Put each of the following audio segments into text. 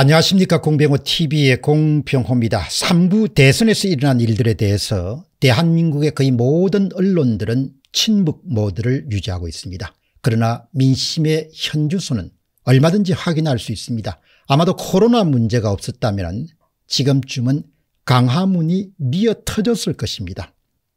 안녕하십니까 공병호 tv의 공병호입니다. 3부 대선에서 일어난 일들에 대해서 대한민국의 거의 모든 언론들은 친북 모드를 유지하고 있습니다. 그러나 민심의 현주소는 얼마든지 확인할 수 있습니다. 아마도 코로나 문제가 없었다면 지금쯤은 강화문이 미어 터졌을 것입니다.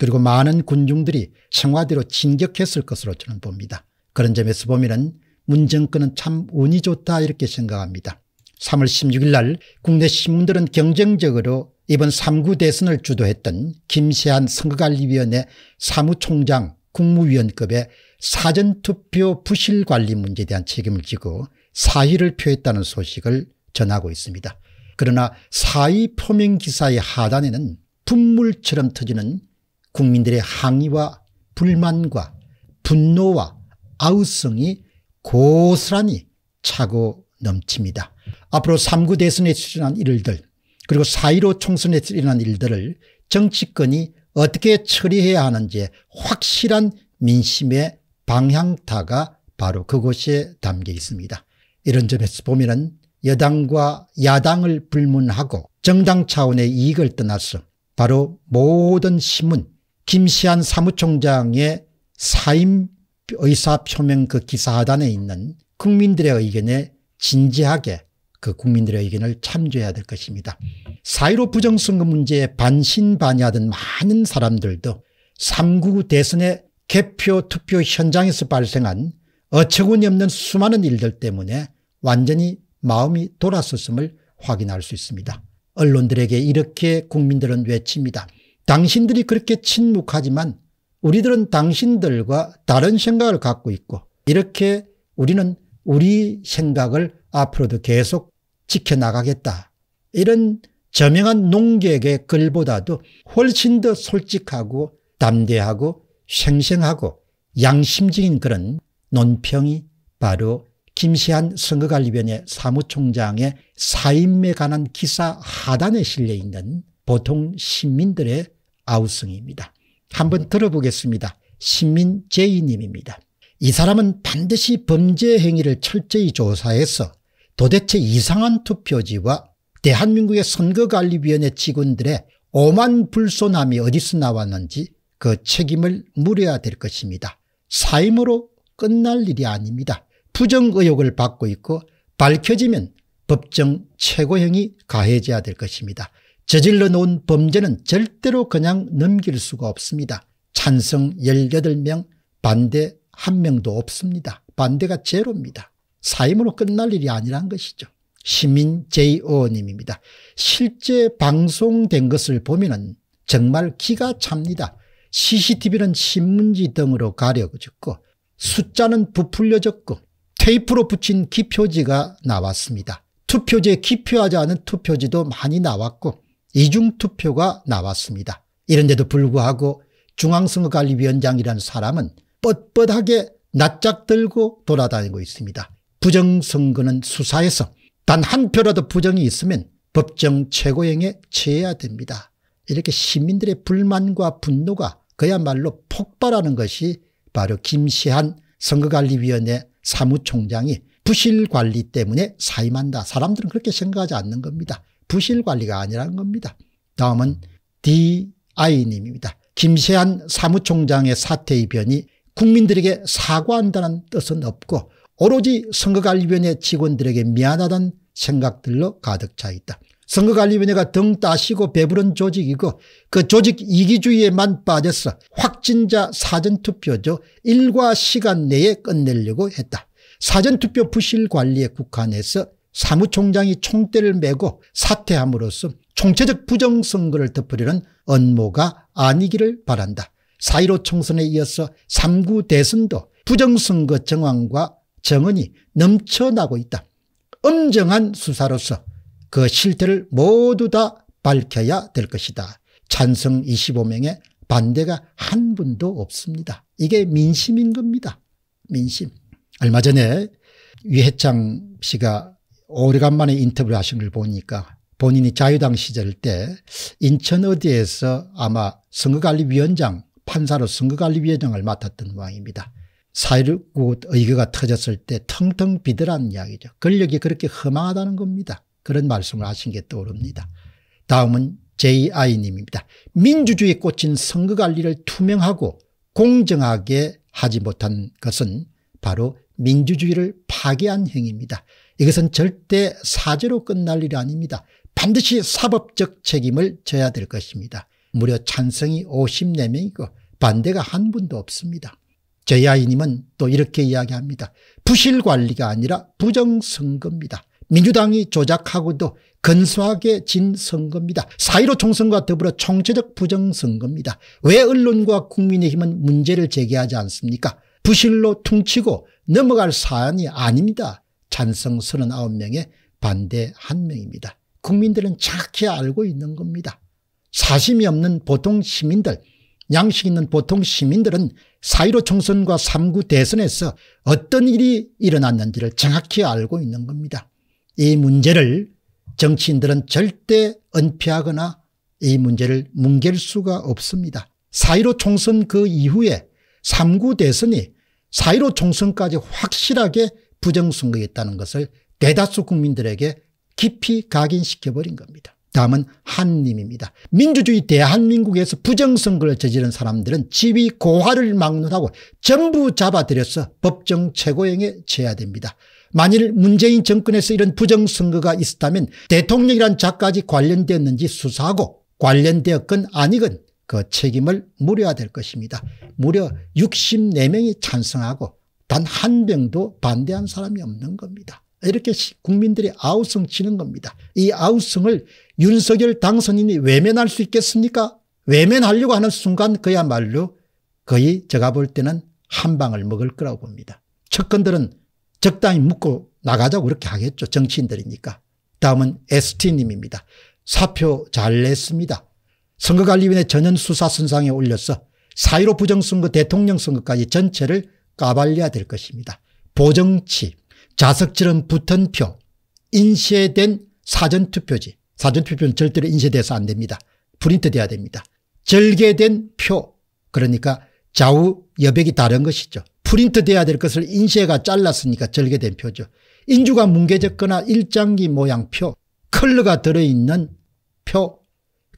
그리고 많은 군중들이 청와대로 진격했을 것으로 저는 봅니다. 그런 점에서 보면 문정권은 참 운이 좋다 이렇게 생각합니다. 3월 16일 날 국내 신문들은 경쟁적으로 이번 3구 대선을 주도했던 김세한 선거관리위원회 사무총장 국무위원급의 사전투표 부실관리 문제에 대한 책임을 지고 사의를 표했다는 소식을 전하고 있습니다. 그러나 사의 표명 기사의 하단에는 분물처럼 터지는 국민들의 항의와 불만과 분노와 아우성이 고스란히 차고 넘칩니다. 앞으로 3구 대선에 출연한 일들 그리고 4.15총선에 출연한 일들을 정치권이 어떻게 처리해야 하는지 확실한 민심의 방향타가 바로 그곳에 담겨 있습니다. 이런 점에서 보면 여당과 야당을 불문하고 정당 차원의 이익을 떠나서 바로 모든 신문 김시한 사무총장의 사임 의사표명 그 기사 단에 있는 국민들의 의견에 진지하게 그 국민들의 의견을 참조해야 될 것입니다. 4 1 5 부정선거 문제에 반신반의하던 많은 사람들도 3구 대선의 개표 투표 현장에서 발생한 어처구니 없는 수많은 일들 때문에 완전히 마음이 돌아섰음을 확인할 수 있습니다. 언론들에게 이렇게 국민들은 외칩니다. 당신들이 그렇게 침묵하지만 우리들은 당신들과 다른 생각을 갖고 있고 이렇게 우리는 우리 생각을 앞으로도 계속 지켜나가겠다. 이런 저명한 농객의 글보다도 훨씬 더 솔직하고 담대하고 생생하고 양심적인 그런 논평이 바로 김시한 선거관리위원회 사무총장의 사임에 관한 기사 하단에 실려 있는 보통 시민들의 아우성입니다. 한번 들어보겠습니다. 시민 제이님입니다. 이 사람은 반드시 범죄 행위를 철저히 조사해서 도대체 이상한 투표지와 대한민국의 선거관리위원회 직원들의 오만 불손함이 어디서 나왔는지 그 책임을 물어야 될 것입니다. 사임으로 끝날 일이 아닙니다. 부정 의혹을 받고 있고 밝혀지면 법정 최고형이 가해져야 될 것입니다. 저질러 놓은 범죄는 절대로 그냥 넘길 수가 없습니다. 찬성 18명 반대 1명도 없습니다. 반대가 제로입니다. 사임으로 끝날 일이 아니란 것이죠. 시민 제 의원님입니다. 실제 방송된 것을 보면 정말 기가 찹니다. CCTV는 신문지 등으로 가려졌고 숫자는 부풀려졌고 테이프로 붙인 기표지가 나왔습니다. 투표지에 기표하지 않은 투표지도 많이 나왔고 이중투표가 나왔습니다. 이런데도 불구하고 중앙선거관리위원장이라는 사람은 뻣뻣하게 낯짝 들고 돌아다니고 있습니다. 부정선거는 수사에서 단 한 표라도 부정이 있으면 법정 최고형에 처해야 됩니다. 이렇게 시민들의 불만과 분노가 그야말로 폭발하는 것이 바로 김시한 선거관리위원회 사무총장이 부실관리 때문에 사임한다. 사람들은 그렇게 생각하지 않는 겁니다. 부실관리가 아니라는 겁니다. 다음은 DI님입니다. 김세한 사무총장의 사퇴 의변이 국민들에게 사과한다는 뜻은 없고 오로지 선거관리위원회 직원들에게 미안하다는 생각들로 가득 차 있다. 선거관리위원회가 등 따시고 배부른 조직이고 그 조직 이기주의에만 빠져서 확진자 사전투표죠. 일과 시간 내에 끝내려고 했다. 사전투표 부실 관리에 국한해서 사무총장이 총대를 메고 사퇴함으로써 총체적 부정선거를 덮으려는 언모가 아니기를 바란다. 4.15 총선에 이어서 3구 대선도 부정선거 정황과 정언이 넘쳐나고 있다. 엄정한 수사로서 그 실태를 모두 다 밝혀야 될 것이다. 찬성 25명의 반대가 한 분도 없습니다. 이게 민심인 겁니다. 민심. 얼마 전에 유해창 씨가 오래간만에 인터뷰를 하신 걸 보니까 본인이 자유당 시절 때 인천 어디에서 아마 선거관리위원장 판사로 선거관리위원장을 맡았던 모입니다 사1 9 의거가 터졌을 때 텅텅 비더란 이야기죠. 권력이 그렇게 허망하다는 겁니다. 그런 말씀을 하신 게 떠오릅니다. 다음은 JI님입니다. 민주주의 꽃인 선거관리를 투명하고 공정하게 하지 못한 것은 바로 민주주의를 파괴한 행위입니다. 이것은 절대 사죄로 끝날 일이 아닙니다. 반드시 사법적 책임을 져야 될 것입니다. 무려 찬성이 54명이고 반대가 한 분도 없습니다. 제야이님은 또 이렇게 이야기합니다. 부실관리가 아니라 부정선거입니다. 민주당이 조작하고도 근소하게 진 선거입니다. 4.15 총선과 더불어 총체적 부정선거입니다. 왜 언론과 국민의힘은 문제를 제기하지 않습니까? 부실로 퉁치고 넘어갈 사안이 아닙니다. 찬성 39명에 반대 1명입니다. 국민들은 착히 알고 있는 겁니다. 사심이 없는 보통 시민들 양식 있는 보통 시민들은 사1로 총선과 3구 대선에서 어떤 일이 일어났는지를 정확히 알고 있는 겁니다. 이 문제를 정치인들은 절대 은폐하거나 이 문제를 뭉갤 수가 없습니다. 사1로 총선 그 이후에 3구 대선이 사1로 총선까지 확실하게 부정선거였다는 것을 대다수 국민들에게 깊이 각인시켜버린 겁니다. 다음은 한님입니다. 민주주의 대한민국에서 부정선거를 저지른 사람들은 지위 고하를 막론하고 전부 잡아들여서 법정 최고형에 처야 됩니다. 만일 문재인 정권에서 이런 부정선거가 있었다면 대통령이란 자까지 관련되었는지 수사하고 관련되었건 아니건 그 책임을 물어야 될 것입니다. 무려 64명이 찬성하고 단 한 명도 반대한 사람이 없는 겁니다. 이렇게 국민들이 아우성 치는 겁니다. 이 아우성을 윤석열 당선인이 외면할 수 있겠습니까? 외면하려고 하는 순간 그야말로 거의 제가 볼 때는 한 방을 먹을 거라고 봅니다. 첫근들은 적당히 묻고 나가자고 그렇게 하겠죠. 정치인들이니까. 다음은 ST님입니다. 사표 잘 냈습니다. 선거관리위원회 전현수사선상에 올려서 사1로 부정선거 대통령 선거까지 전체를 까발려야 될 것입니다. 보정치, 자석처럼 붙은 표, 인쇄된 사전투표지, 사전투표는 절대로 인쇄돼서 안 됩니다. 프린트 돼야 됩니다. 절개된 표 그러니까 좌우 여백이 다른 것이죠. 프린트 돼야 될 것을 인쇄가 잘랐으니까 절개된 표죠. 인주가 뭉개졌거나 일장기 모양 표 컬러가 들어있는 표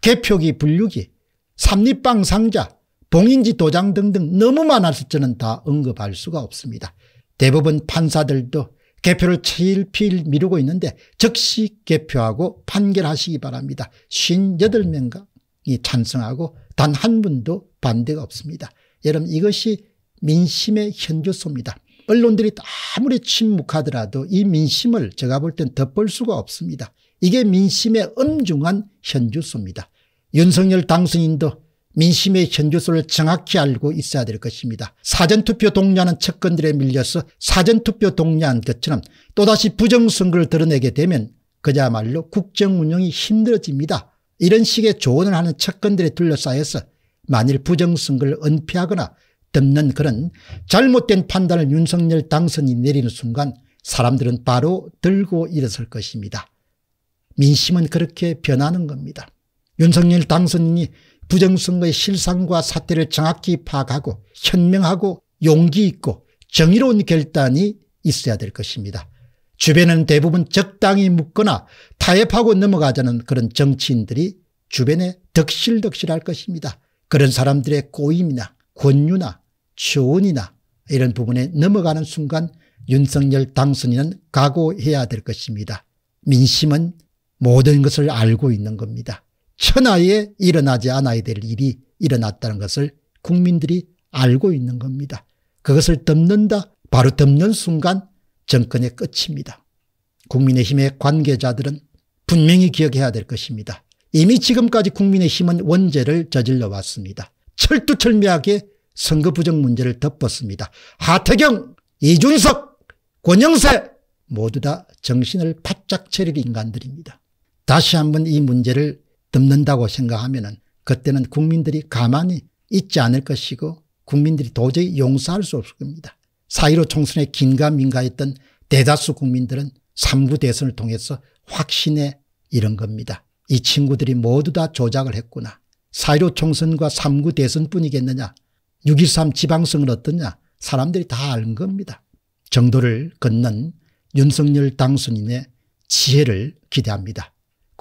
개표기 분류기 삼립방 상자 봉인지 도장 등등 너무 많아서 저는 다 언급할 수가 없습니다. 대부분 판사들도 개표를 제일필 미루고 있는데 즉시 개표하고 판결하시기 바랍니다. 58명이 찬성하고 단 한 분도 반대가 없습니다. 여러분 이것이 민심의 현주소입니다. 언론들이 아무리 침묵하더라도 이 민심을 제가 볼 땐 덮을 수가 없습니다. 이게 민심의 엄중한 현주소입니다. 윤석열 당선인도 민심의 현주소를 정확히 알고 있어야 될 것입니다. 사전투표 동의하는 측근들에 밀려서 사전투표 동의한 것처럼 또다시 부정선거를 드러내게 되면 그야말로 국정운영이 힘들어집니다. 이런 식의 조언을 하는 측근들에 둘러싸여서 만일 부정선거를 은폐하거나 덮는 그런 잘못된 판단을 윤석열 당선이 내리는 순간 사람들은 바로 들고 일어설 것입니다. 민심은 그렇게 변하는 겁니다. 윤석열 당선인이 부정선거의 실상과 사태를 정확히 파악하고 현명하고 용기 있고 정의로운 결단이 있어야 될 것입니다. 주변은 대부분 적당히 묻거나 타협하고 넘어가자는 그런 정치인들이 주변에 덕실덕실할 것입니다. 그런 사람들의 고임이나 권유나 조언이나 이런 부분에 넘어가는 순간 윤석열 당선인은 각오해야 될 것입니다. 민심은 모든 것을 알고 있는 겁니다. 천하에 일어나지 않아야 될 일이 일어났다는 것을 국민들이 알고 있는 겁니다. 그것을 덮는다. 바로 덮는 순간 정권의 끝입니다. 국민의힘의 관계자들은 분명히 기억해야 될 것입니다. 이미 지금까지 국민의힘은 원죄를 저질러 왔습니다. 철두철미하게 선거 부정 문제를 덮었습니다. 하태경, 이준석, 권영세 모두 다 정신을 바짝 차릴 인간들입니다. 다시 한번 이 문제를 덮는다고 생각하면 그때는 국민들이 가만히 있지 않을 것이고 국민들이 도저히 용서할 수 없을 겁니다. 4.15 총선에 긴가민가했던 대다수 국민들은 3구 대선을 통해서 확신에 이른 겁니다. 이 친구들이 모두 다 조작을 했구나. 4.15 총선과 3구 대선뿐이겠느냐 6.13 지방선은 어떠냐 사람들이 다 아는 겁니다. 정도를 걷는 윤석열 당선인의 지혜를 기대합니다.